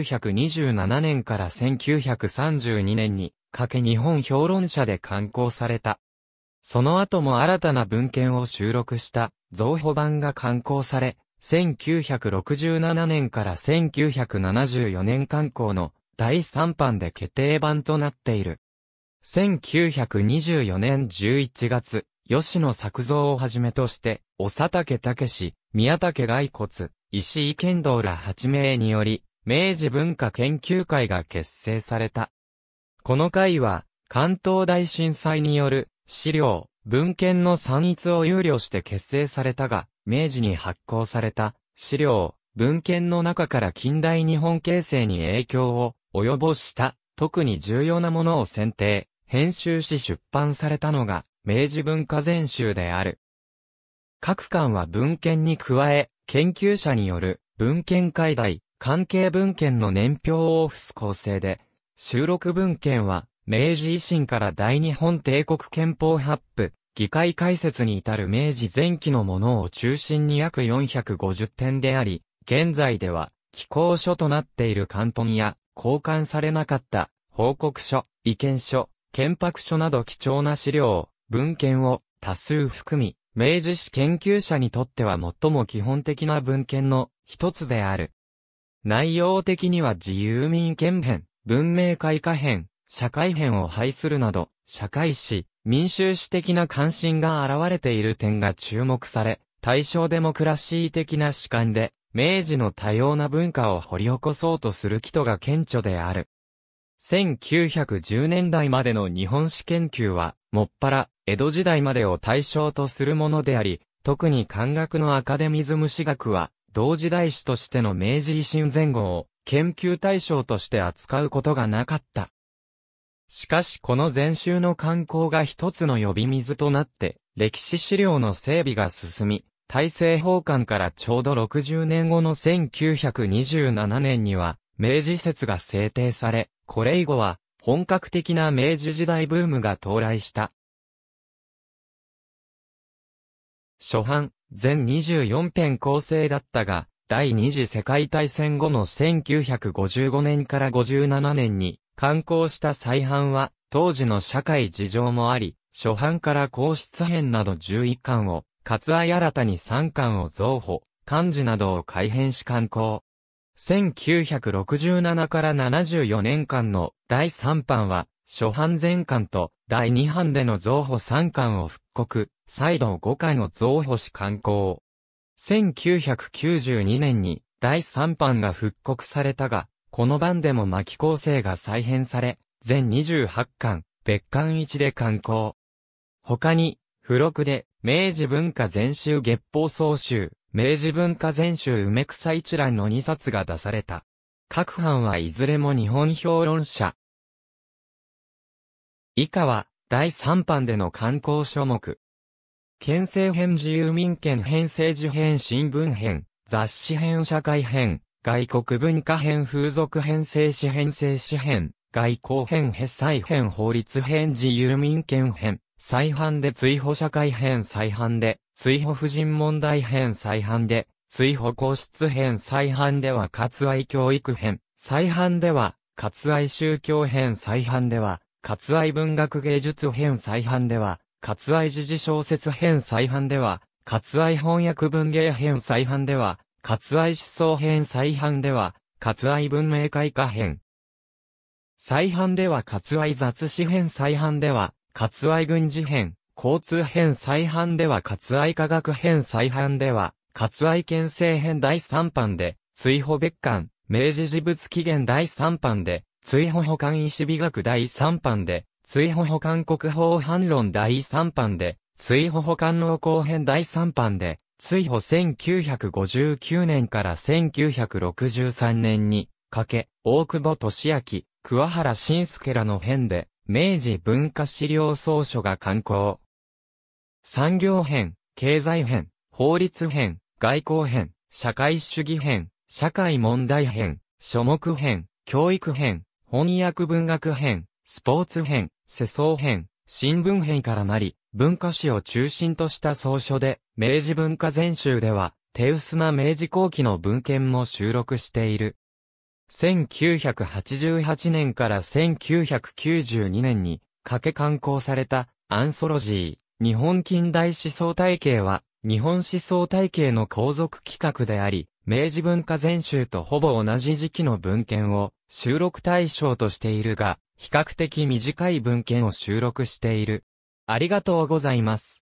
1927年から1932年にかけ日本評論者で刊行された。その後も新たな文献を収録した増補版が刊行され、1967年から1974年刊行の第3版で決定版となっている。1924年11月、吉野作造をはじめとして、長竹武史、宮武骸骨、石井剣道ら8名により、明治文化研究会が結成された。この会は、関東大震災による資料、文献の散逸を憂慮して結成されたが、明治に発行された資料、文献の中から近代日本形成に影響を及ぼした特に重要なものを選定、編集し出版されたのが明治文化全集である。各館は文献に加え、研究者による文献解題、関係文献の年表を付す構成で、収録文献は、明治維新から大日本帝国憲法発布、議会解説に至る明治前期のものを中心に約450点であり、現在では、寄稿書となっている関東や、交換されなかった、報告書、意見書、憲白書など貴重な資料、文献を多数含み、明治史研究者にとっては最も基本的な文献の一つである。内容的には自由民権編、文明開化編、社会編を排するなど、社会史、民衆史的な関心が現れている点が注目され、大正デモクラシー的な主観で、明治の多様な文化を掘り起こそうとする人が顕著である。1910年代までの日本史研究は、もっぱら、江戸時代までを対象とするものであり、特に漢学のアカデミズム史学は、同時代史としての明治維新前後を研究対象として扱うことがなかった。しかしこの前週の観光が一つの呼び水となって、歴史資料の整備が進み、大政奉還からちょうど60年後の1927年には、明治説が制定され、これ以後は、本格的な明治時代ブームが到来した。初版、全24編構成だったが、第二次世界大戦後の1955年から57年に刊行した再版は当時の社会事情もあり、初版から皇室編など11巻を、割愛新たに3巻を増補、漢字などを改編し刊行。1967から74年間の第3版は初版全巻と第2版での増補3巻を復刻、再度5巻を増補し刊行。1992年に第3版が復刻されたが、この版でも巻き構成が再編され、全28巻、別巻1で刊行。他に、付録で、明治文化全集月報総集、明治文化全集梅草一覧の2冊が出された。各版はいずれも日本評論者、以下は、第3版での刊行書目。県政編自由民権編政治編新聞編、雑誌編社会編、外国文化編風俗編政史編政史編、外交編へ再編法律編自由民権編、再犯で追放社会編再犯で、追放婦人問題編再犯で、追放皇室編再犯では割愛教育編、再犯では、割愛宗教編再犯では、割愛文学芸術編再版では、割愛時事小説編再版では、割愛翻訳文芸編再版では、割愛思想編再版では、割愛文明開化編。再版では割愛雑誌編再版では、割愛軍事編、交通編再版では割愛科学編再版では、割愛県政編第3版で、追放別館、明治事物起源第3版で、追保保管石美学第3版で、追保保管国法反論第3版で、追保保管農耕編第3版で、追保1959年から1963年に、かけ、大久保利明、桑原信介らの編で、明治文化資料総書が刊行。産業編、経済編、法律編、外交編、社会主義編、社会問題編、書目編、教育編、翻訳文学編、スポーツ編、世相編、新聞編からなり、文化史を中心とした総書で、明治文化全集では、手薄な明治後期の文献も収録している。1988年から1992年に、掛け刊行された、アンソロジー、日本近代思想体系は、日本思想体系の後続企画であり、明治文化全集とほぼ同じ時期の文献を収録対象としているが、比較的短い文献を収録している。ありがとうございます。